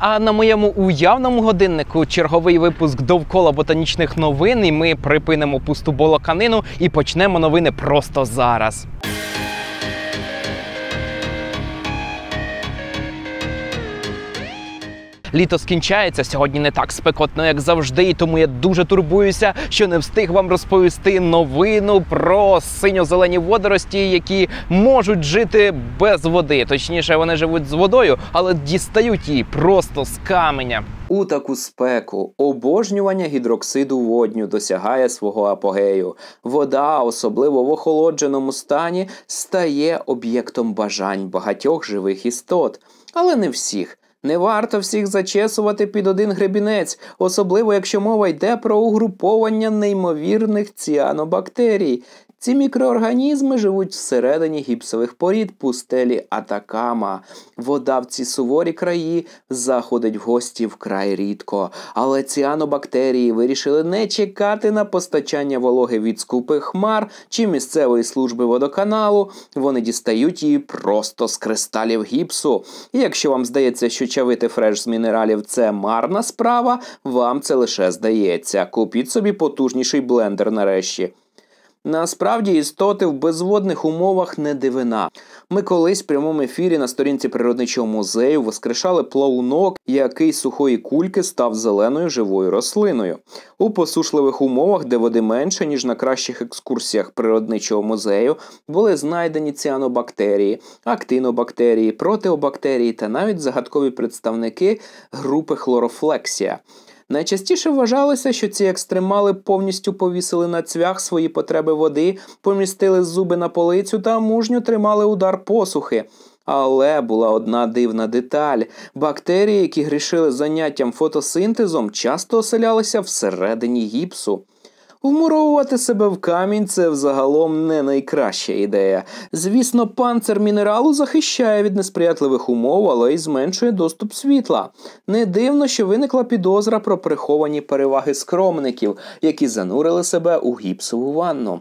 А на моєму уявному годиннику черговий випуск довкола ботанічних новин. І ми припинимо пусту болоканину і почнемо новини просто зараз. Літо скінчається сьогодні не так спекотно, як завжди, і тому я дуже турбуюся, що не встиг вам розповісти новину про синьо-зелені водорості, які можуть жити без води. Точніше, вони живуть з водою, але дістають її просто з каменя. У таку спеку обожнювання гідроксиду водню досягає свого апогею. Вода, особливо в охолодженому стані, стає об'єктом бажань багатьох живих істот, але не всіх. Не варто всіх зачесувати під один гребінець, особливо якщо мова йде про угруповання неймовірних ціанобактерій, ці мікроорганізми живуть всередині гіпсових порід, пустелі Атакама. Вода в ці суворі краї заходить в гості вкрай рідко. Але ціанобактерії вирішили не чекати на постачання вологи від скупих хмар чи місцевої служби водоканалу. Вони дістають її просто з кристалів гіпсу. якщо вам здається, що чавити фреш з мінералів це марна справа, вам це лише здається. Купіть собі потужніший блендер нарешті. Насправді істоти в безводних умовах не дивина. Ми колись в прямому ефірі на сторінці природничого музею воскрешали плавунок, який сухої кульки став зеленою живою рослиною. У посушливих умовах, де води менше, ніж на кращих екскурсіях природничого музею, були знайдені ціанобактерії, актинобактерії, протеобактерії та навіть загадкові представники групи хлорофлексія. Найчастіше вважалося, що ці екстремали повністю повісили на цвях свої потреби води, помістили зуби на полицю та мужньо тримали удар посухи. Але була одна дивна деталь: бактерії, які грішили заняттям фотосинтезом, часто оселялися всередині гіпсу. Вмуровувати себе в камінь це взагалом не найкраща ідея. Звісно, панцир мінералу захищає від несприятливих умов, але й зменшує доступ світла. Не дивно, що виникла підозра про приховані переваги скромників, які занурили себе у гіпсову ванну.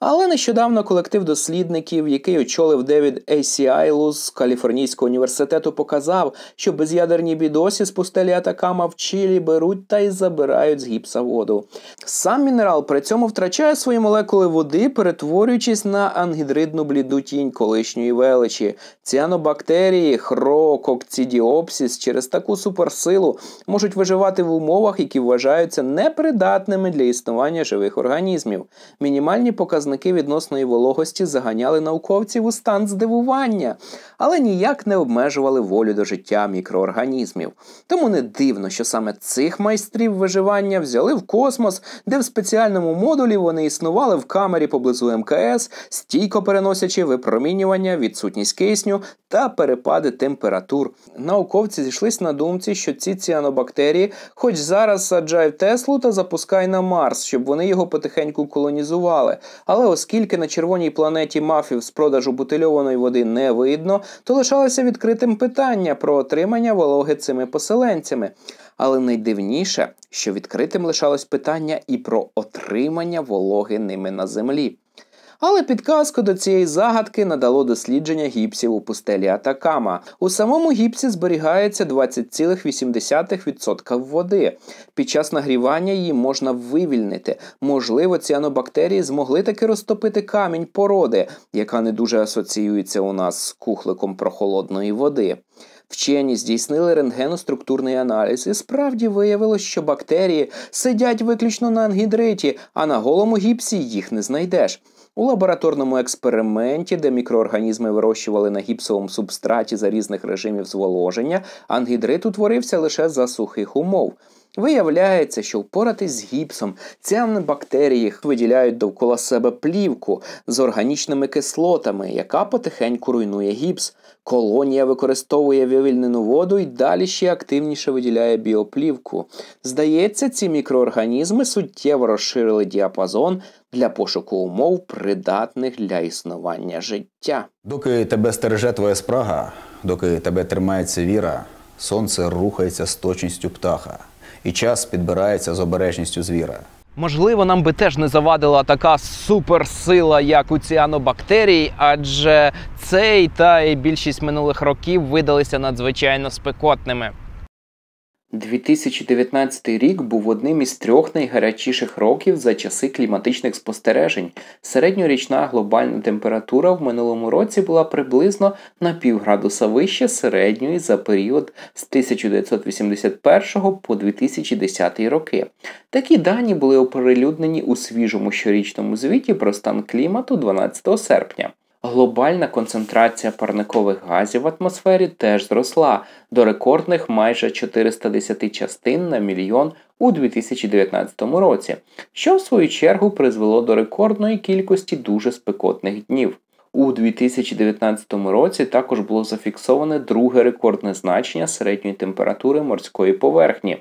Але нещодавно колектив дослідників, який очолив Девід Ейсі з Каліфорнійського університету, показав, що безядерні бідосі з пустелі Атакама в Чилі беруть та й забирають з гіпса воду. Сам мінерал при цьому втрачає свої молекули води, перетворюючись на ангідридну бліду тінь колишньої величі. Ціанобактерії, хрококцідіопсіс через таку суперсилу можуть виживати в умовах, які вважаються непридатними для існування живих організмів. Мінімальні показники відносної вологості заганяли науковців у стан здивування, але ніяк не обмежували волю до життя мікроорганізмів. Тому не дивно, що саме цих майстрів виживання взяли в космос, де в спеціальному модулі вони існували в камері поблизу МКС, стійко переносячи випромінювання, відсутність кисню та перепади температур. Науковці зійшлися на думці, що ці ціанобактерії, хоч зараз саджай в Теслу та запускай на Марс, щоб вони його потихеньку колонізували. Але оскільки на червоній планеті мафів з продажу бутильованої води не видно, то лишалося відкритим питання про отримання вологи цими поселенцями. Але найдивніше, що відкритим лишалось питання і про отримання вологи ними на землі. Але підказку до цієї загадки надало дослідження гіпсів у пустелі Атакама. У самому гіпсі зберігається 20,8% води. Під час нагрівання її можна вивільнити. Можливо, ціанобактерії змогли таки розтопити камінь породи, яка не дуже асоціюється у нас з кухликом прохолодної води. Вчені здійснили рентгеноструктурний аналіз, і справді виявилось, що бактерії сидять виключно на ангідриті, а на голому гіпсі їх не знайдеш. У лабораторному експерименті, де мікроорганізми вирощували на гіпсовому субстраті за різних режимів зволоження, ангідрит утворився лише за сухих умов. Виявляється, що впоратись з гіпсом ціанобактерії виділяють довкола себе плівку з органічними кислотами, яка потихеньку руйнує гіпс. Колонія використовує вивільнену воду і далі ще активніше виділяє біоплівку. Здається, ці мікроорганізми суттєво розширили діапазон для пошуку умов, придатних для існування життя. Доки тебе стереже твоя спрага, доки тебе тримається віра, сонце рухається з точністю птаха, і час підбирається з обережністю звіра. Можливо, нам би теж не завадила така суперсила, як у ціанобактерії, адже цей та і більшість минулих років видалися надзвичайно спекотними. 2019 рік був одним із трьох найгарячіших років за часи кліматичних спостережень. Середньорічна глобальна температура в минулому році була приблизно на півградуса вище середньої за період з 1981 по 2010 роки. Такі дані були оприлюднені у свіжому щорічному звіті про стан клімату 12 серпня. Глобальна концентрація парникових газів в атмосфері теж зросла до рекордних майже 410 частин на мільйон у 2019 році, що в свою чергу призвело до рекордної кількості дуже спекотних днів. У 2019 році також було зафіксоване друге рекордне значення середньої температури морської поверхні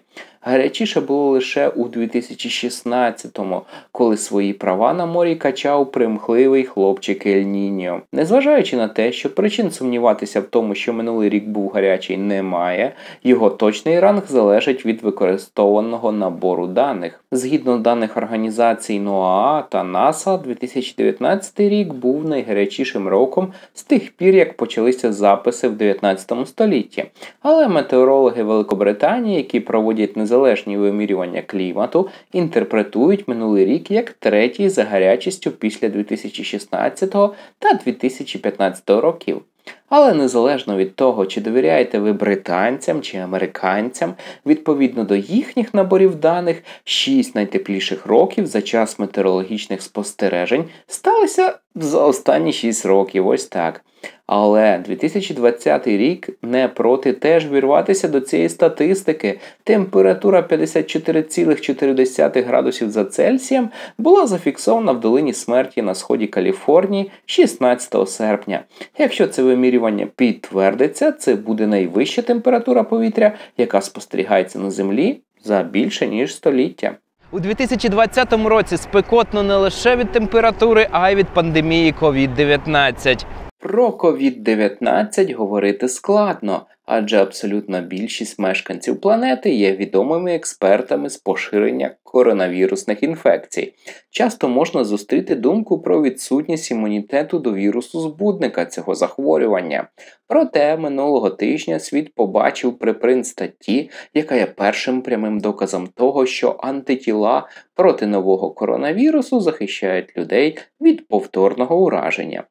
Гарячіше було лише у 2016-му, коли свої права на морі качав примхливий хлопчик Ель Ніньо. Незважаючи на те, що причин сумніватися в тому, що минулий рік був гарячий, немає, його точний ранг залежить від використованого набору даних. Згідно даних організацій НОАА та НАСА, 2019 рік був найгарячішим роком з тих пір, як почалися записи в 19 столітті. Але метеорологи Великобританії, які проводять незалежність, Залежні вимірювання клімату інтерпретують минулий рік як третій за гарячістю після 2016 та 2015 років. Але незалежно від того, чи довіряєте ви британцям чи американцям, відповідно до їхніх наборів даних, 6 найтепліших років за час метеорологічних спостережень сталися за останні 6 років, ось так. Але 2020 рік не проти теж вірватися до цієї статистики. Температура 54,4 градусів за Цельсієм була зафіксована в долині смерті на сході Каліфорнії 16 серпня. Якщо це вимірювання підтвердиться, це буде найвища температура повітря, яка спостерігається на землі за більше ніж століття. У 2020 році спекотно не лише від температури, а й від пандемії COVID-19. Про COVID-19 говорити складно адже абсолютна більшість мешканців планети є відомими експертами з поширення коронавірусних інфекцій. Часто можна зустріти думку про відсутність імунітету до вірусу збудника цього захворювання. Проте минулого тижня світ побачив припринт статті, яка є першим прямим доказом того, що антитіла проти нового коронавірусу захищають людей від повторного ураження.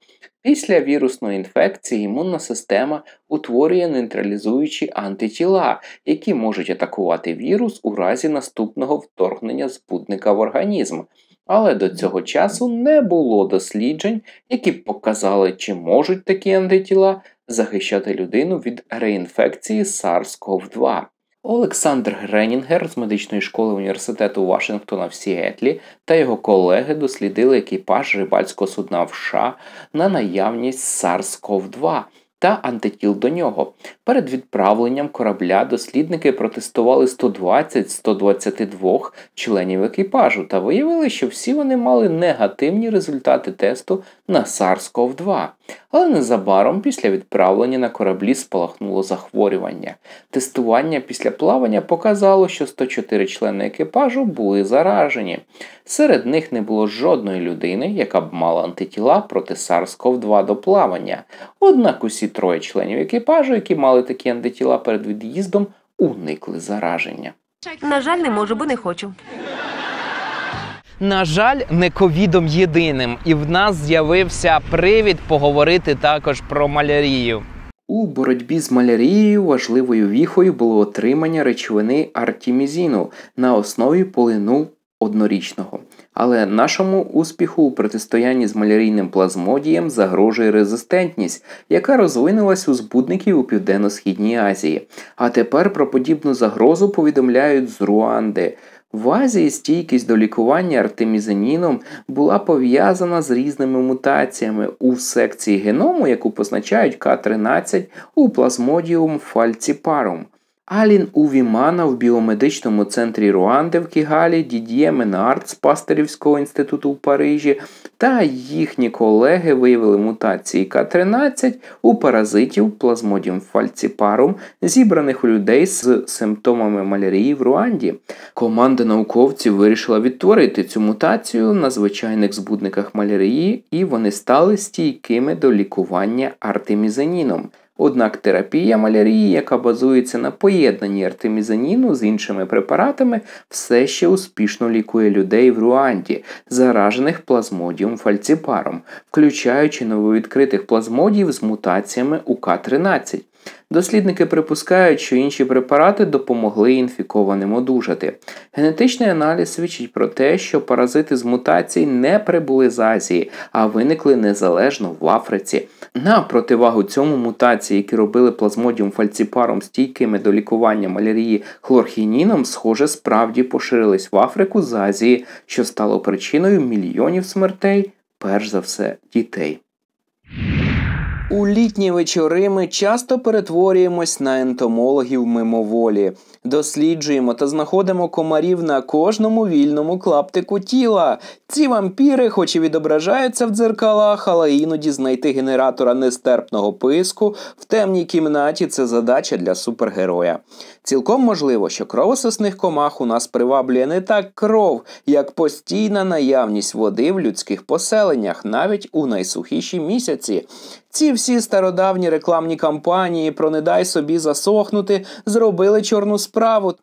Після вірусної інфекції імунна система утворює нейтралізуючі антитіла, які можуть атакувати вірус у разі наступного вторгнення спутника в організм. Але до цього часу не було досліджень, які б показали, чи можуть такі антитіла захищати людину від реінфекції SARS-CoV-2. Олександр Гренінгер з медичної школи університету Вашингтона в Сіетлі та його колеги дослідили екіпаж рибальського судна в США на наявність SARS-CoV-2 та антитіл до нього. Перед відправленням корабля дослідники протестували 120-122 членів екіпажу та виявили, що всі вони мали негативні результати тесту на SARS-CoV-2. Але незабаром після відправлення на кораблі спалахнуло захворювання. Тестування після плавання показало, що 104 члени екіпажу були заражені. Серед них не було жодної людини, яка б мала антитіла проти sars cov 2 до плавання. Однак усі троє членів екіпажу, які мали такі антитіла перед від'їздом, уникли зараження. На жаль, не можу, бо не хочу на жаль, не ковідом єдиним, і в нас з'явився привід поговорити також про малярію. У боротьбі з малярією важливою віхою було отримання речовини артімізіну на основі полину однорічного. Але нашому успіху у протистоянні з малярійним плазмодієм загрожує резистентність, яка розвинулась у збудників у Південно-Східній Азії. А тепер про подібну загрозу повідомляють з Руанди – в Азії стійкість до лікування артемізиніном була пов'язана з різними мутаціями у секції геному, яку позначають К13 у Plasmodium фальціпарум. Алін Увімана в біомедичному центрі Руанди в Кігалі, Дід'є Менард з Пастерівського інституту в Парижі та їхні колеги виявили мутації К13 у паразитів плазмодіум фальціпарум, зібраних у людей з симптомами малярії в Руанді. Команда науковців вирішила відтворити цю мутацію на звичайних збудниках малярії, і вони стали стійкими до лікування артемізеніном. Однак терапія малярії, яка базується на поєднанні артемізаніну з іншими препаратами, все ще успішно лікує людей в Руанді, заражених плазмодіум фальціпаром, включаючи нововідкритих плазмодів з мутаціями УК-13. Дослідники припускають, що інші препарати допомогли інфікованим одужати. Генетичний аналіз свідчить про те, що паразити з мутацій не прибули з Азії, а виникли незалежно в Африці. На противагу цьому мутації, які робили плазмодіум фальціпаром стійкими до лікування малярії хлорхінінам, схоже, справді поширились в Африку з Азії, що стало причиною мільйонів смертей, перш за все, дітей. У літні вечори ми часто перетворюємось на ентомологів мимоволі, досліджуємо та знаходимо комарів на кожному вільному клаптику тіла. Ці вампіри, хоч і відображаються в дзеркалах, але іноді знайти генератора нестерпного писку в темній кімнаті це задача для супергероя. Цілком можливо, що кровососних комах у нас приваблює не так кров, як постійна наявність води в людських поселеннях, навіть у найсухіші місяці. Ці всі стародавні рекламні кампанії про не дай собі засохнути зробили чорну справу.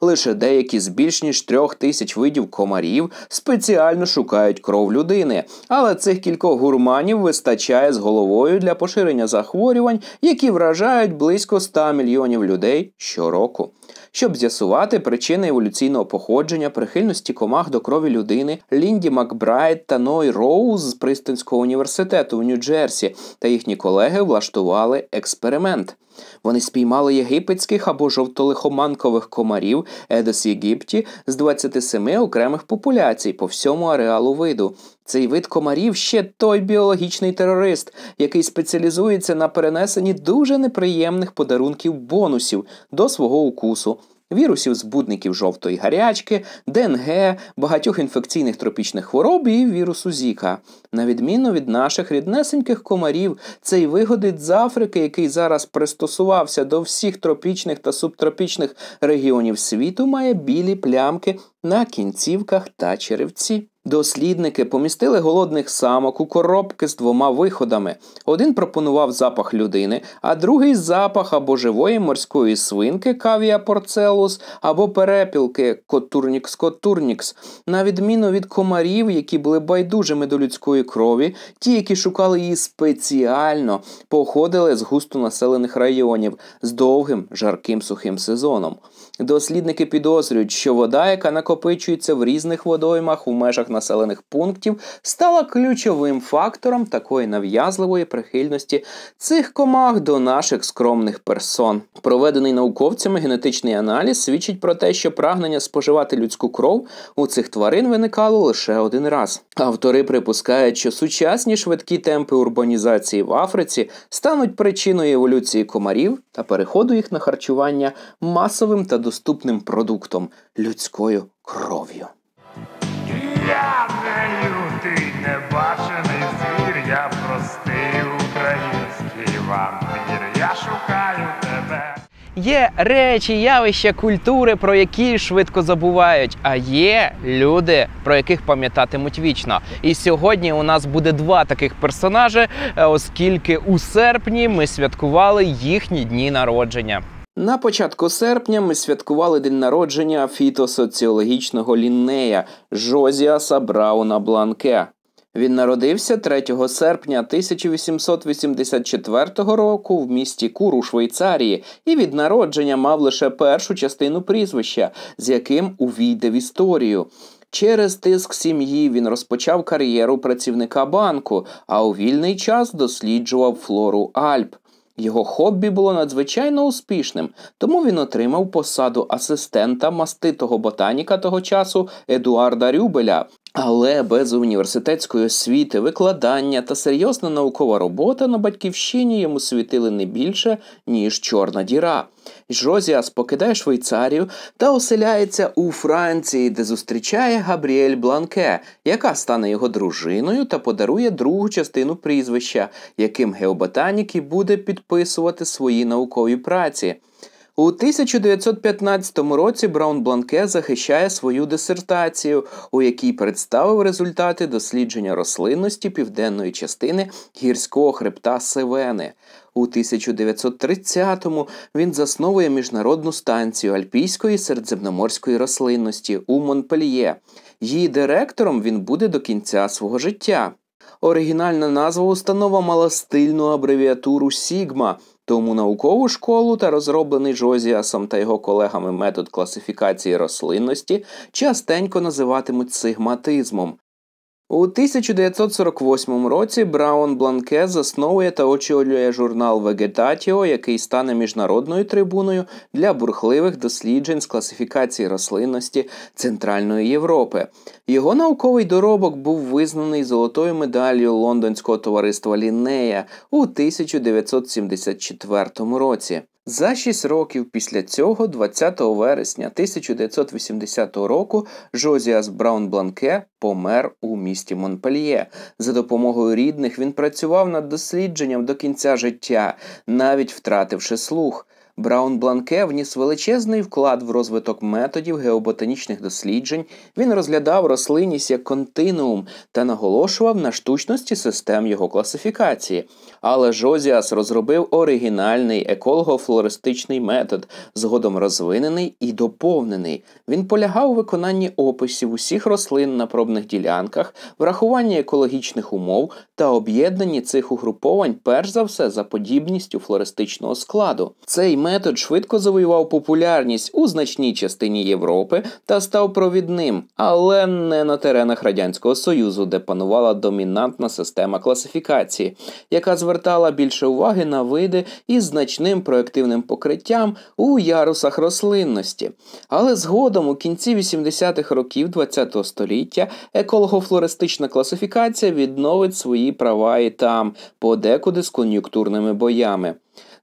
Лише деякі з більш ніж трьох тисяч видів комарів спеціально шукають кров людини, але цих кількох гурманів вистачає з головою для поширення захворювань, які вражають близько 100 мільйонів людей щороку щоб з'ясувати причини еволюційного походження, прихильності комах до крові людини Лінді Макбрайт та Ной Роуз з Пристинського університету в Нью-Джерсі та їхні колеги влаштували експеримент. Вони спіймали єгипетських або жовтолихоманкових комарів Едос єгипті з 27 окремих популяцій по всьому ареалу виду. Цей вид комарів ще той біологічний терорист, який спеціалізується на перенесенні дуже неприємних подарунків бонусів до свого укусу вірусів збудників жовтої гарячки, ДНГ, багатьох інфекційних тропічних хвороб і вірусу Зіка. На відміну від наших ріднесеньких комарів, цей вигодить з Африки, який зараз пристосувався до всіх тропічних та субтропічних регіонів світу, має білі плямки на кінцівках та черевці. Дослідники помістили голодних самок у коробки з двома виходами. Один пропонував запах людини, а другий запах або живої морської свинки кавія порцелус, або перепілки котурнікс котурнікс, на відміну від комарів, які були байдужими до людської крові, ті, які шукали її спеціально, походили з густонаселених районів з довгим жарким сухим сезоном. Дослідники підозрюють, що вода, яка накопичується в різних водоймах у межах населених пунктів, стала ключовим фактором такої нав'язливої прихильності цих комах до наших скромних персон. Проведений науковцями генетичний аналіз свідчить про те, що прагнення споживати людську кров у цих тварин виникало лише один раз. Автори припускають, що сучасні швидкі темпи урбанізації в Африці стануть причиною еволюції комарів та переходу їх на харчування масовим та доступним продуктом людською кров'ю. Я не лютий, небачений звір, я простий український вампір, я шукаю тебе. Є речі, явища культури, про які швидко забувають, а є люди, про яких пам'ятатимуть вічно. І сьогодні у нас буде два таких персонажі, е, оскільки у серпні ми святкували їхні дні народження. На початку серпня ми святкували день народження фітосоціологічного ліннея Жозіаса Брауна Бланке. Він народився 3 серпня 1884 року в місті Куру Швейцарії і від народження мав лише першу частину прізвища, з яким увійде в історію. Через тиск сім'ї він розпочав кар'єру працівника банку, а у вільний час досліджував флору Альп. Його хобі було надзвичайно успішним, тому він отримав посаду асистента маститого ботаніка того часу Едуарда Рюбеля але без університетської освіти, викладання та серйозна наукова робота на батьківщині йому світили не більше, ніж чорна діра. Жозіас покидає Швейцарію та оселяється у Франції, де зустрічає Габріель Бланке, яка стане його дружиною та подарує другу частину прізвища, яким геоботанік і буде підписувати свої наукові праці. У 1915 році Браун Бланке захищає свою дисертацію, у якій представив результати дослідження рослинності південної частини гірського хребта Севени. У 1930-му він засновує міжнародну станцію альпійської середземноморської рослинності у Монпельє. Її директором він буде до кінця свого життя. Оригінальна назва установа мала стильну абревіатуру Сігма. Тому наукову школу та розроблений Джозіасом та його колегами метод класифікації рослинності частенько називатимуть сигматизмом, у 1948 році Браун Бланке засновує та очолює журнал Вегетатіо, який стане міжнародною трибуною для бурхливих досліджень з класифікації рослинності Центральної Європи. Його науковий доробок був визнаний золотою медаллю лондонського товариства Лінея у 1974 році. За шість років після цього, 20 вересня 1980 року, Жозіас Браун Бланке помер у місті Монпельє. За допомогою рідних він працював над дослідженням до кінця життя, навіть втративши слух. Браун Бланке вніс величезний вклад в розвиток методів геоботанічних досліджень. Він розглядав рослинність як континуум та наголошував на штучності систем його класифікації. Але Жозіас розробив оригінальний еколого-флористичний метод, згодом розвинений і доповнений. Він полягав у виконанні описів усіх рослин на пробних ділянках, врахуванні екологічних умов та об'єднанні цих угруповань, перш за все, за подібністю флористичного складу. Цей метод метод швидко завоював популярність у значній частині Європи та став провідним, але не на теренах Радянського Союзу, де панувала домінантна система класифікації, яка звертала більше уваги на види із значним проективним покриттям у ярусах рослинності. Але згодом у кінці 80-х років ХХ століття екологофлористична класифікація відновить свої права і там, подекуди з кон'юнктурними боями.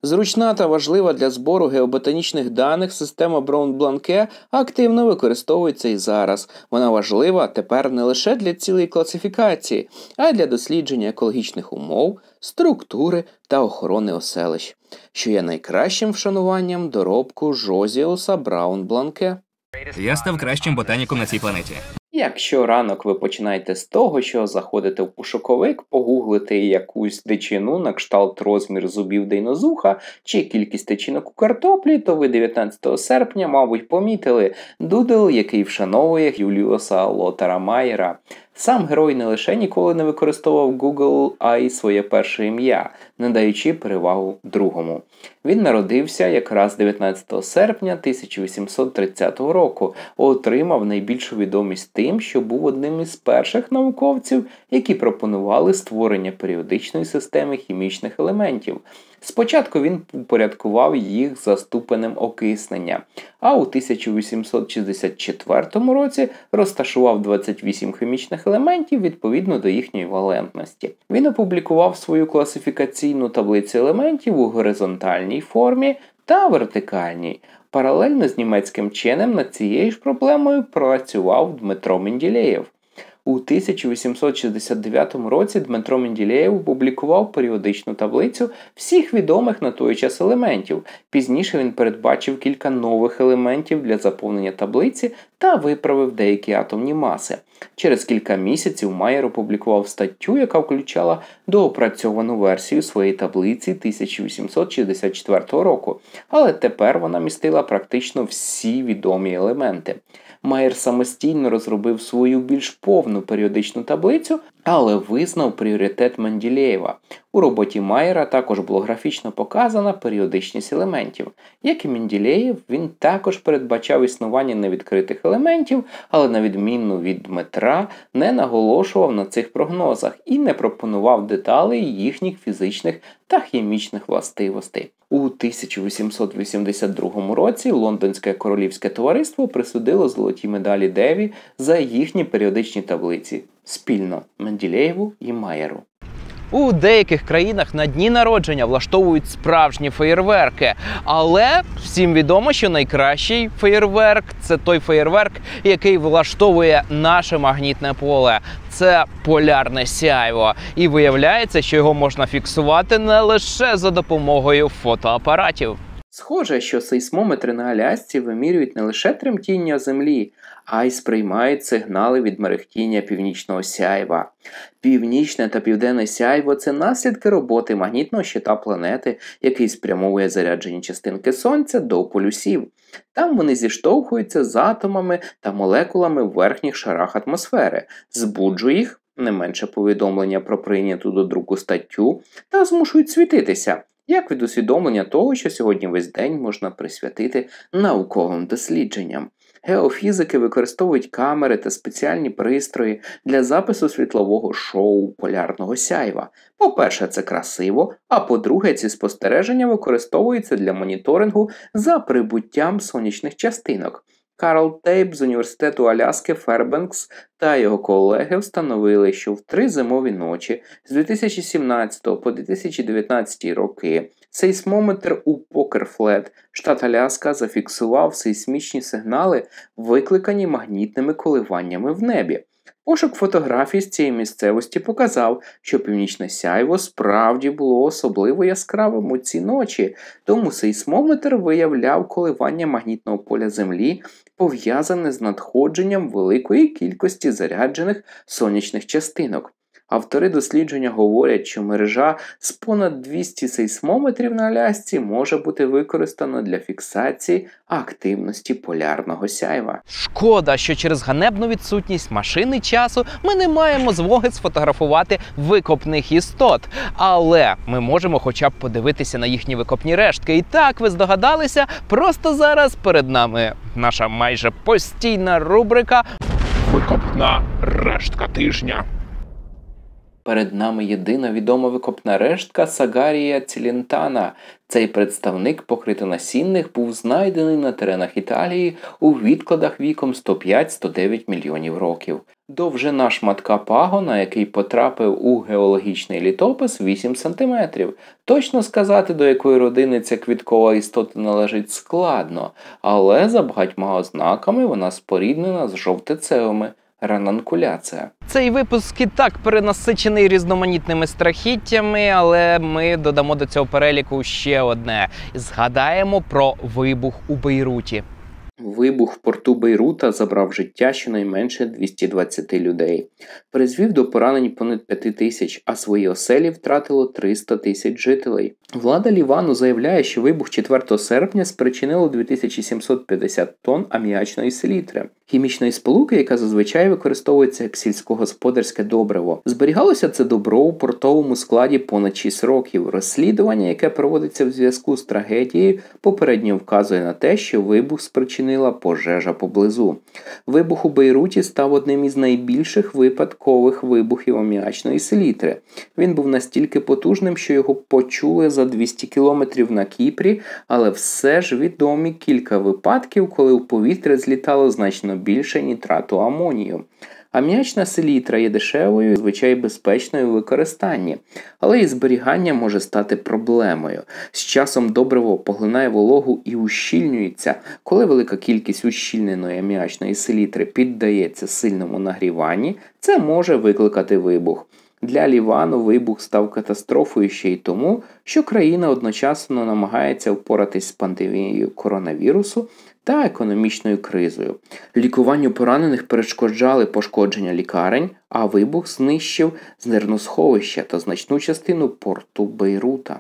Зручна та важлива для збору геоботанічних даних система Браун-Бланке активно використовується і зараз. Вона важлива тепер не лише для цілої класифікації, а й для дослідження екологічних умов, структури та охорони оселищ, що є найкращим вшануванням доробку Жозіуса Браун-Бланке. Я став кращим ботаніком на цій планеті. Якщо ранок ви починаєте з того, що заходите в пошуковик, погуглите якусь дичину на кшталт розмір зубів динозуха чи кількість тичинок у картоплі, то ви 19 серпня, мабуть, помітили дудел, який вшановує Юліуса Лотара Майера. Сам герой не лише ніколи не використовував Google, а й своє перше ім'я, надаючи перевагу другому. Він народився якраз 19 серпня 1830 року, отримав найбільшу відомість тим, що був одним із перших науковців, які пропонували створення періодичної системи хімічних елементів. Спочатку він упорядкував їх за ступенем окиснення, а у 1864 році розташував 28 хімічних елементів відповідно до їхньої валентності. Він опублікував свою класифікаційну таблицю елементів у горизонтальній формі та вертикальній. Паралельно з німецьким чином над цією ж проблемою працював Дмитро Менділеєв. У 1869 році Дмитро Менділеєв опублікував періодичну таблицю всіх відомих на той час елементів. Пізніше він передбачив кілька нових елементів для заповнення таблиці та виправив деякі атомні маси. Через кілька місяців Майер опублікував статтю, яка включала доопрацьовану версію своєї таблиці 1864 року, але тепер вона містила практично всі відомі елементи. Майер самостійно розробив свою більш повну періодичну таблицю, але визнав пріоритет Манділєєва. У роботі Майера також було графічно показана періодичність елементів. Як і Менділеєв, він також передбачав існування невідкритих елементів, але, на відміну від Дмитра, не наголошував на цих прогнозах і не пропонував деталей їхніх фізичних та хімічних властивостей. У 1882 році Лондонське королівське товариство присудило золоті медалі Деві за їхні періодичні таблиці спільно Менділеєву і Майеру. У деяких країнах на дні народження влаштовують справжні феєрверки. Але всім відомо, що найкращий феєрверк це той феєрверк, який влаштовує наше магнітне поле. Це полярне сяйво. І виявляється, що його можна фіксувати не лише за допомогою фотоапаратів. Схоже, що сейсмометри на Алясці вимірюють не лише тремтіння землі, а й сприймають сигнали від мерехтіння північного сяйва. Північне та південне сяйво це наслідки роботи магнітного щита планети, який спрямовує заряджені частинки Сонця до полюсів. Там вони зіштовхуються з атомами та молекулами в верхніх шарах атмосфери, збуджує їх. Не менше повідомлення про прийняту до друку статтю та змушують світитися, як від усвідомлення того, що сьогодні весь день можна присвятити науковим дослідженням. Геофізики використовують камери та спеціальні пристрої для запису світлового шоу полярного сяйва. По-перше, це красиво, а по-друге, ці спостереження використовуються для моніторингу за прибуттям сонячних частинок. Карл Тейп з університету Аляски Фербенкс та його колеги встановили, що в три зимові ночі з 2017 по 2019 роки Сейсмометр у Покерфлет, штат Аляска, зафіксував сейсмічні сигнали, викликані магнітними коливаннями в небі. Пошук фотографій з цієї місцевості показав, що північне сяйво справді було особливо яскравим у ці ночі, тому сейсмометр виявляв коливання магнітного поля Землі, пов'язане з надходженням великої кількості заряджених сонячних частинок. Автори дослідження говорять, що мережа з понад 200 сейсмометрів на Алясці може бути використана для фіксації активності полярного сяйва. Шкода, що через ганебну відсутність машини часу ми не маємо змоги сфотографувати викопних істот, але ми можемо, хоча б, подивитися на їхні викопні рештки. І так ви здогадалися, просто зараз перед нами наша майже постійна рубрика Викопна рештка тижня. Перед нами єдина відома викопна рештка Сагарія Цілінтана. Цей представник покритонасінних був знайдений на теренах Італії у відкладах віком 105-109 мільйонів років. Довжина шматка пагона, який потрапив у геологічний літопис 8 см. Точно сказати, до якої родини ця квіткова істота належить складно, але за багатьма ознаками вона споріднена з жовтицевими. Рананкуляція цей випуск і так перенасичений різноманітними страхіттями, але ми додамо до цього переліку ще одне: згадаємо про вибух у Бейруті. Вибух в порту Бейрута забрав життя щонайменше 220 людей, призвів до поранень понад 5 тисяч, а свої оселі втратило 300 тисяч жителей. Влада Лівану заявляє, що вибух 4 серпня спричинило 2750 тонн аміачної селітри, хімічної сполуки, яка зазвичай використовується як сільськогосподарське добриво. Зберігалося це добро у портовому складі понад 6 років. Розслідування, яке проводиться в зв'язку з трагедією, попередньо вказує на те, що вибух спричинив спричинила пожежа поблизу. Вибух у Бейруті став одним із найбільших випадкових вибухів аміачної селітри. Він був настільки потужним, що його почули за 200 кілометрів на Кіпрі, але все ж відомі кілька випадків, коли в повітря злітало значно більше нітрату амонію. Аміачна селітра є дешевою і звичай безпечною в використанні, але і зберігання може стати проблемою. З часом добриво поглинає вологу і ущільнюється, коли велика кількість ущільненої аміачної селітри піддається сильному нагріванні, це може викликати вибух. Для Лівану вибух став катастрофою ще й тому, що країна одночасно намагається впоратись з пандемією коронавірусу та економічною кризою. Лікуванню поранених перешкоджали пошкодження лікарень, а вибух знищив зерносховище та значну частину порту Бейрута.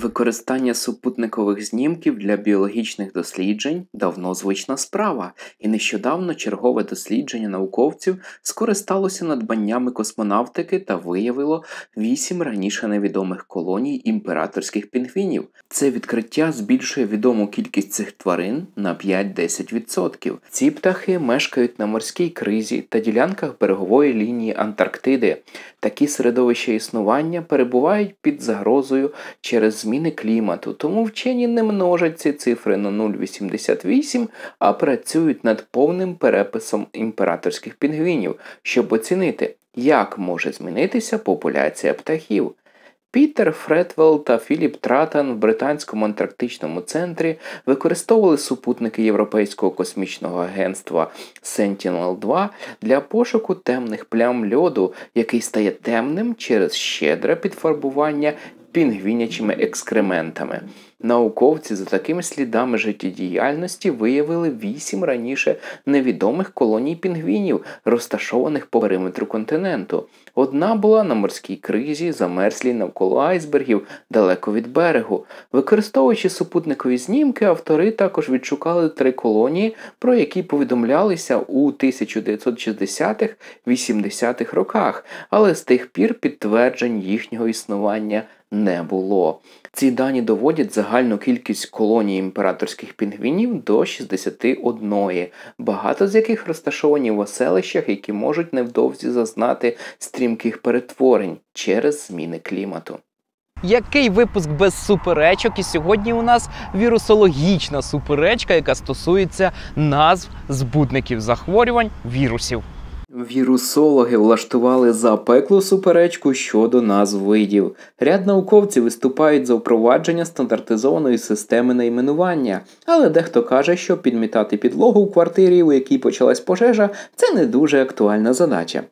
Використання супутникових знімків для біологічних досліджень давно звична справа, і нещодавно чергове дослідження науковців скористалося надбаннями космонавтики та виявило вісім раніше невідомих колоній імператорських пінгвінів. Це відкриття збільшує відому кількість цих тварин на 5-10%. Ці птахи мешкають на морській кризі та ділянках берегової лінії Антарктиди. Такі середовища існування перебувають під загрозою через зміни зміни клімату, тому вчені не множать ці цифри на 0,88, а працюють над повним переписом імператорських пінгвінів, щоб оцінити, як може змінитися популяція птахів. Пітер Фретвелл та Філіп Тратан в Британському антарктичному центрі використовували супутники Європейського космічного агентства Sentinel-2 для пошуку темних плям льоду, який стає темним через щедре підфарбування пінгвінячими екскрементами. Науковці за такими слідами життєдіяльності виявили вісім раніше невідомих колоній пінгвінів, розташованих по периметру континенту. Одна була на морській кризі, замерзлій навколо айсбергів, далеко від берегу. Використовуючи супутникові знімки, автори також відшукали три колонії, про які повідомлялися у 1960-х 80-х роках, але з тих пір підтверджень їхнього існування не було. Ці дані доводять загальну кількість колоній імператорських пінгвінів до 61, багато з яких розташовані в оселищах, які можуть невдовзі зазнати стрімких перетворень через зміни клімату. Який випуск без суперечок? І сьогодні у нас вірусологічна суперечка, яка стосується назв збудників захворювань вірусів. Вірусологи влаштували запеклу суперечку щодо назв видів. Ряд науковців виступають за впровадження стандартизованої системи найменування, але дехто каже, що підмітати підлогу в квартирі, у якій почалась пожежа, це не дуже актуальна задача.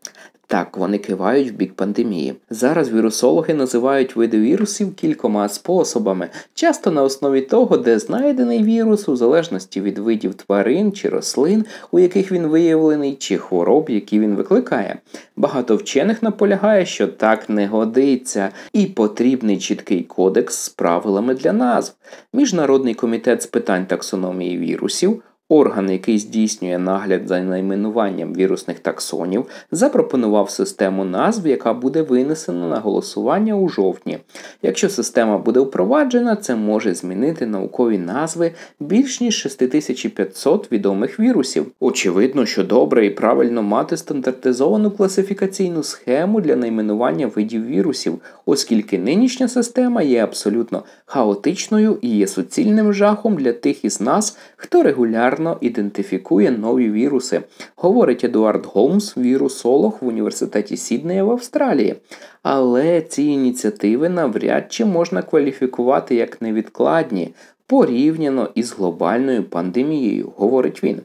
Так, вони кивають в бік пандемії. Зараз вірусологи називають види вірусів кількома способами, часто на основі того, де знайдений вірус, у залежності від видів тварин чи рослин, у яких він виявлений, чи хвороб, які він викликає. Багато вчених наполягає, що так не годиться, і потрібний чіткий кодекс з правилами для назв. Міжнародний комітет з питань таксономії вірусів. Орган, який здійснює нагляд за найменуванням вірусних таксонів, запропонував систему назв, яка буде винесена на голосування у жовтні. Якщо система буде впроваджена, це може змінити наукові назви більш ніж 6500 відомих вірусів. Очевидно, що добре і правильно мати стандартизовану класифікаційну схему для найменування видів вірусів, оскільки нинішня система є абсолютно хаотичною і є суцільним жахом для тих із нас, хто регулярно гарно ідентифікує нові віруси, говорить Едуард Голмс, вірусолог в університеті Сіднея в Австралії. Але ці ініціативи навряд чи можна кваліфікувати як невідкладні порівняно із глобальною пандемією, говорить він.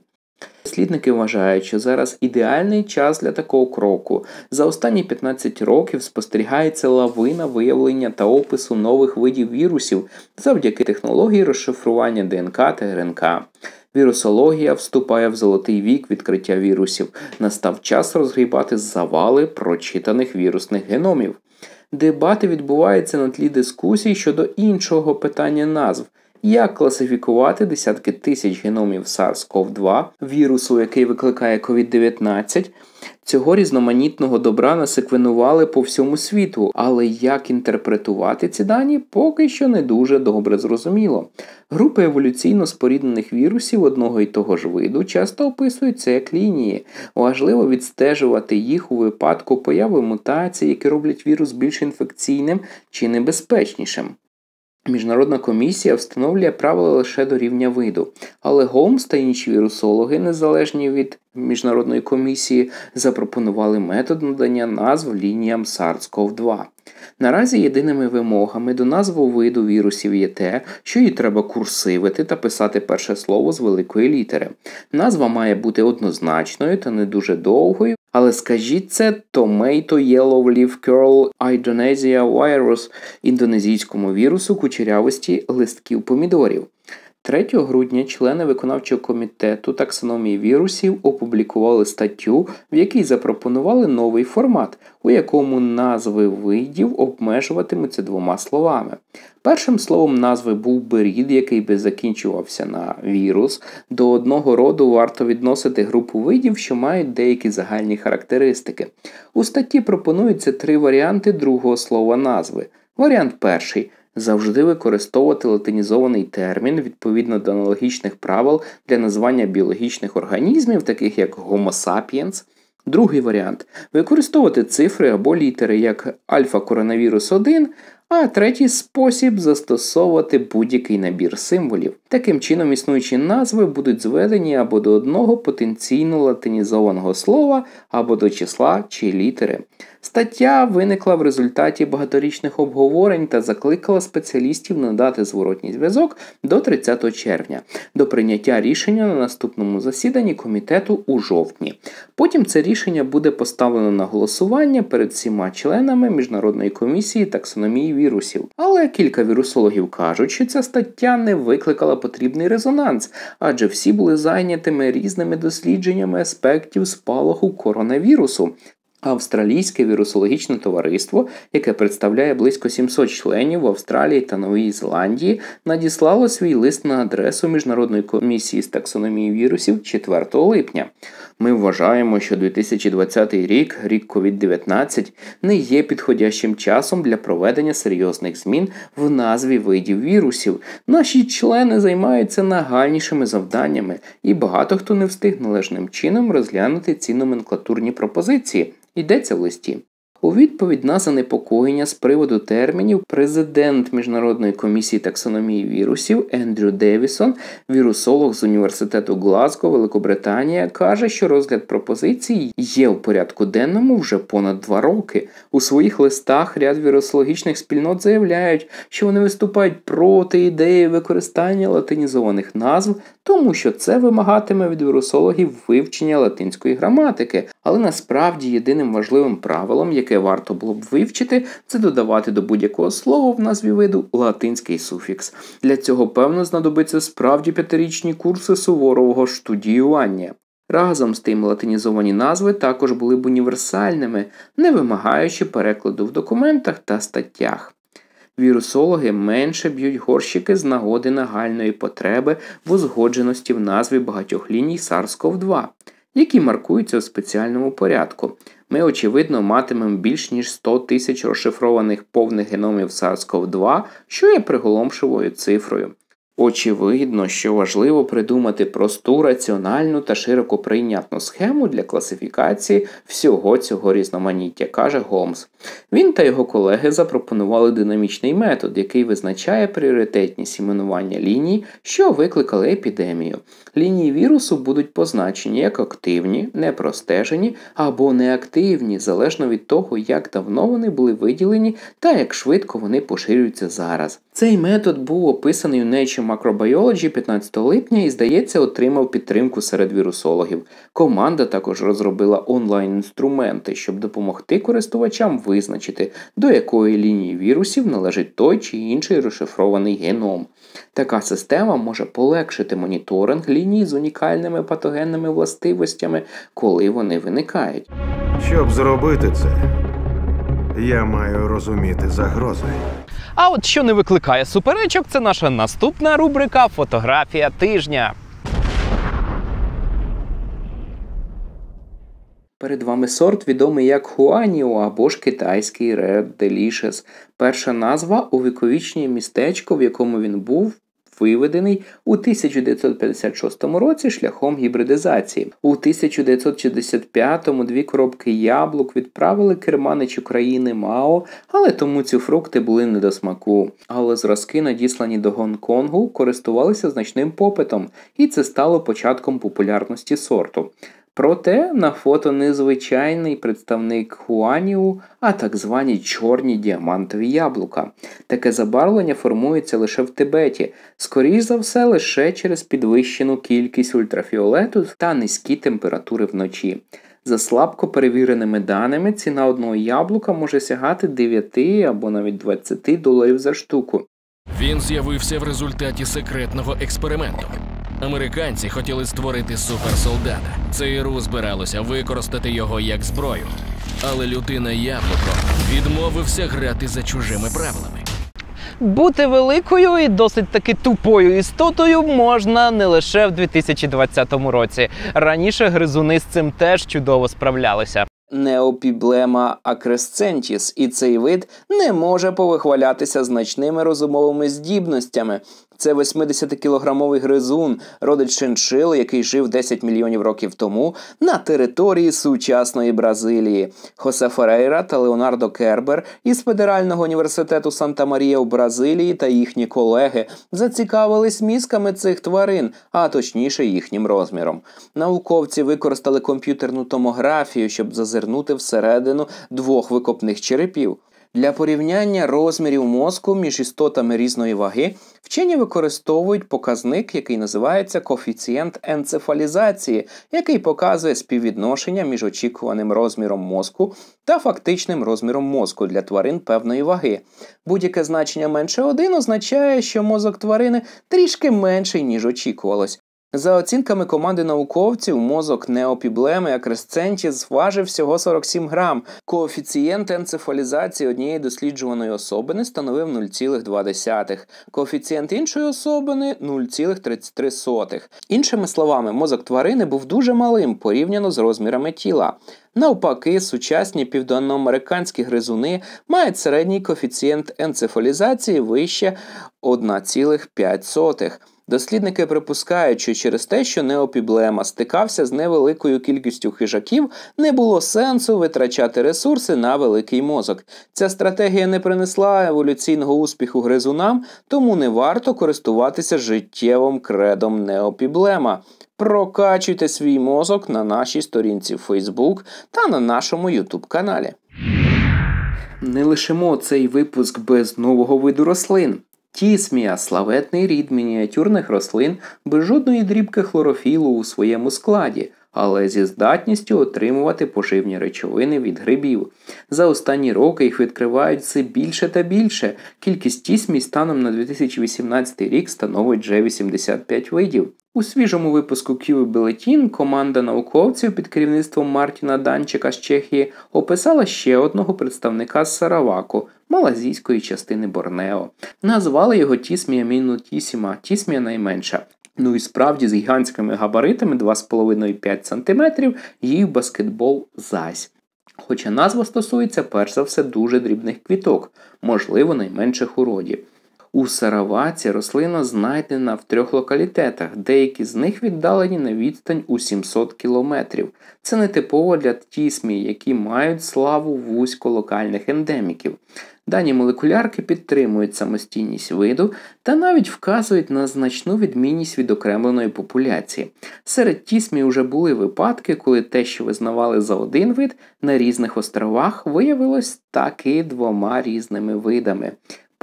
Дослідники вважають, що зараз ідеальний час для такого кроку. За останні 15 років спостерігається лавина виявлення та опису нових видів вірусів завдяки технології розшифрування ДНК та РНК. Вірусологія вступає в золотий вік відкриття вірусів. Настав час розгрібати завали прочитаних вірусних геномів. Дебати відбуваються на тлі дискусій щодо іншого питання назв. Як класифікувати десятки тисяч геномів SARS-CoV-2, вірусу, який викликає COVID-19, Цього різноманітного добра насеквенували по всьому світу, але як інтерпретувати ці дані, поки що не дуже добре зрозуміло. Групи еволюційно споріднених вірусів одного і того ж виду часто описуються як лінії. Важливо відстежувати їх у випадку появи мутацій, які роблять вірус більш інфекційним чи небезпечнішим. Міжнародна комісія встановлює правила лише до рівня виду, але Голмс та інші вірусологи, незалежні від міжнародної комісії, запропонували метод надання назв лініям SARS-CoV-2. Наразі єдиними вимогами до назву виду вірусів є те, що її треба курсивити та писати перше слово з великої літери. Назва має бути однозначною та не дуже довгою, але скажіть це Tomato Yellow Leaf Curl Idonesia Virus, індонезійському вірусу кучерявості листків помідорів. 3 грудня члени виконавчого комітету таксономії вірусів опублікували статтю, в якій запропонували новий формат, у якому назви видів обмежуватимуться двома словами. Першим словом назви був би рід, який би закінчувався на вірус. До одного роду варто відносити групу видів, що мають деякі загальні характеристики. У статті пропонуються три варіанти другого слова назви. Варіант перший завжди використовувати латинізований термін відповідно до аналогічних правил для названня біологічних організмів, таких як Homo sapiens. Другий варіант використовувати цифри або літери як альфа коронавірус 1, а третій спосіб застосовувати будь-який набір символів. Таким чином, існуючі назви будуть зведені або до одного потенційно латинізованого слова, або до числа чи літери. Стаття виникла в результаті багаторічних обговорень та закликала спеціалістів надати зворотній зв'язок до 30 червня, до прийняття рішення на наступному засіданні комітету у жовтні. Потім це рішення буде поставлено на голосування перед всіма членами міжнародної комісії таксономії вірусів. Але кілька вірусологів кажуть, що ця стаття не викликала потрібний резонанс, адже всі були зайнятими різними дослідженнями аспектів спалаху коронавірусу. Австралійське вірусологічне товариство, яке представляє близько 700 членів в Австралії та Новій Зеландії, надіслало свій лист на адресу міжнародної комісії з таксономії вірусів 4 липня. Ми вважаємо, що 2020 рік, рік COVID-19, не є підходящим часом для проведення серйозних змін в назві видів вірусів. Наші члени займаються нагальнішими завданнями, і багато хто не встиг належним чином розглянути ці номенклатурні пропозиції. Йдеться в листі. У відповідь на занепокоєння з приводу термінів президент Міжнародної комісії таксономії вірусів Ендрю Девісон, вірусолог з університету Глазго, Великобританія, каже, що розгляд пропозицій є у порядку денному вже понад два роки. У своїх листах ряд вірусологічних спільнот заявляють, що вони виступають проти ідеї використання латинізованих назв тому що це вимагатиме від вірусологів вивчення латинської граматики, але насправді єдиним важливим правилом, яке варто було б вивчити, це додавати до будь-якого слова в назві виду латинський суфікс. Для цього певно знадобиться справді п'ятирічні курси суворового штудіювання. Разом з тим латинізовані назви також були б універсальними, не вимагаючи перекладу в документах та статтях. Вірусологи менше б'ють горщики з нагоди нагальної потреби в узгодженості в назві багатьох ліній SARS-CoV-2, які маркуються у спеціальному порядку. Ми, очевидно, матимемо більш ніж 100 тисяч розшифрованих повних геномів SARS-CoV-2, що є приголомшивою цифрою. Очевидно, що важливо придумати просту, раціональну та широко прийнятну схему для класифікації всього цього різноманіття, каже Гомс. Він та його колеги запропонували динамічний метод, який визначає пріоритетність іменування ліній, що викликали епідемію. Лінії вірусу будуть позначені як активні, непростежені або неактивні, залежно від того, як давно вони були виділені та як швидко вони поширюються зараз. Цей метод був описаний у Nature Microbiology 15 липня і, здається, отримав підтримку серед вірусологів. Команда також розробила онлайн-інструменти, щоб допомогти користувачам визначити, до якої лінії вірусів належить той чи інший розшифрований геном. Така система може полегшити моніторинг ліній з унікальними патогенними властивостями, коли вони виникають. Щоб зробити це, я маю розуміти загрози. А от що не викликає суперечок, це наша наступна рубрика Фотографія тижня. Перед вами сорт відомий як Хуаніо або ж китайський Red Delicious. Перша назва увіковічнює містечко, в якому він був виведений у 1956 році шляхом гібридизації. У 1965-му дві коробки яблук відправили керманичу країни Мао, але тому ці фрукти були не до смаку. Але зразки, надіслані до Гонконгу, користувалися значним попитом, і це стало початком популярності сорту. Проте на фото незвичайний представник хуаніу, а так звані чорні діамантові яблука. Таке забарвлення формується лише в Тибеті, скоріш за все, лише через підвищену кількість ультрафіолету та низькі температури вночі. За слабко перевіреними даними, ціна одного яблука може сягати 9 або навіть 20 доларів за штуку. Він з'явився в результаті секретного експерименту. Американці хотіли створити суперсолдата. ЦРУ збиралося використати його як зброю. Але людина яблуко відмовився грати за чужими правилами. Бути великою і досить таки тупою істотою можна не лише в 2020 році. Раніше гризуни з цим теж чудово справлялися. Неопіблема акресцентіс, і цей вид не може повихвалятися значними розумовими здібностями, це 80-кілограмовий гризун, родич шиншили, який жив 10 мільйонів років тому на території сучасної Бразилії. Хосе Ферейра та Леонардо Кербер із Федерального університету Санта Марія у Бразилії та їхні колеги зацікавились мізками цих тварин, а точніше їхнім розміром. Науковці використали комп'ютерну томографію, щоб зазирнути всередину двох викопних черепів. Для порівняння розмірів мозку між істотами різної ваги вчені використовують показник, який називається коефіцієнт енцефалізації, який показує співвідношення між очікуваним розміром мозку та фактичним розміром мозку для тварин певної ваги. Будь-яке значення менше 1 означає, що мозок тварини трішки менший, ніж очікувалось. За оцінками команди науковців, мозок неопіблеми акресценті зважив всього 47 грам. Коефіцієнт енцефалізації однієї досліджуваної особини становив 0,2, коефіцієнт іншої особини 0,33. Іншими словами, мозок тварини був дуже малим порівняно з розмірами тіла. Навпаки, сучасні південноамериканські гризуни мають середній коефіцієнт енцефалізації вище 1,5. Дослідники припускають, що через те, що неопіблема стикався з невеликою кількістю хижаків, не було сенсу витрачати ресурси на великий мозок. Ця стратегія не принесла еволюційного успіху гризунам, тому не варто користуватися життєвим кредом неопіблема. Прокачуйте свій мозок на нашій сторінці в Facebook та на нашому YouTube каналі. Не лишимо цей випуск без нового виду рослин. Тісмія славетний рід мініатюрних рослин без жодної дрібки хлорофілу у своєму складі, але зі здатністю отримувати поживні речовини від грибів. За останні роки їх відкривають все більше та більше. Кількість тісмій станом на 2018 рік становить вже 85 видів. У свіжому випуску Q Bulletin команда науковців під керівництвом Мартіна Данчика з Чехії описала ще одного представника з Сараваку, малазійської частини Борнео. Назвали його Тісмія Тісіма, Тісмія найменша. Ну і справді з гігантськими габаритами 2,5-5 см її баскетбол зась. Хоча назва стосується перш за все дуже дрібних квіток, можливо найменших уродів. У Сараваці рослина знайдена в трьох локалітетах, деякі з них віддалені на відстань у 700 кілометрів. Це нетипово для тісмій, які мають славу вузьколокальних ендеміків. Дані молекулярки підтримують самостійність виду та навіть вказують на значну відмінність від окремленої популяції. Серед тісмі вже були випадки, коли те, що визнавали за один вид, на різних островах виявилось таки двома різними видами.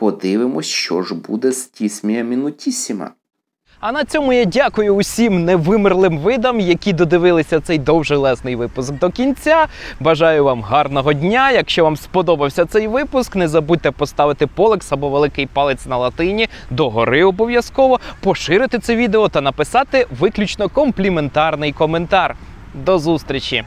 Подивимось, що ж буде з Тісмія Мінутісіма. А на цьому я дякую усім невимерлим видам, які додивилися цей довжелесний випуск до кінця. Бажаю вам гарного дня. Якщо вам сподобався цей випуск, не забудьте поставити полекс або великий палець на латині догори обов'язково, поширити це відео та написати виключно компліментарний коментар. До зустрічі!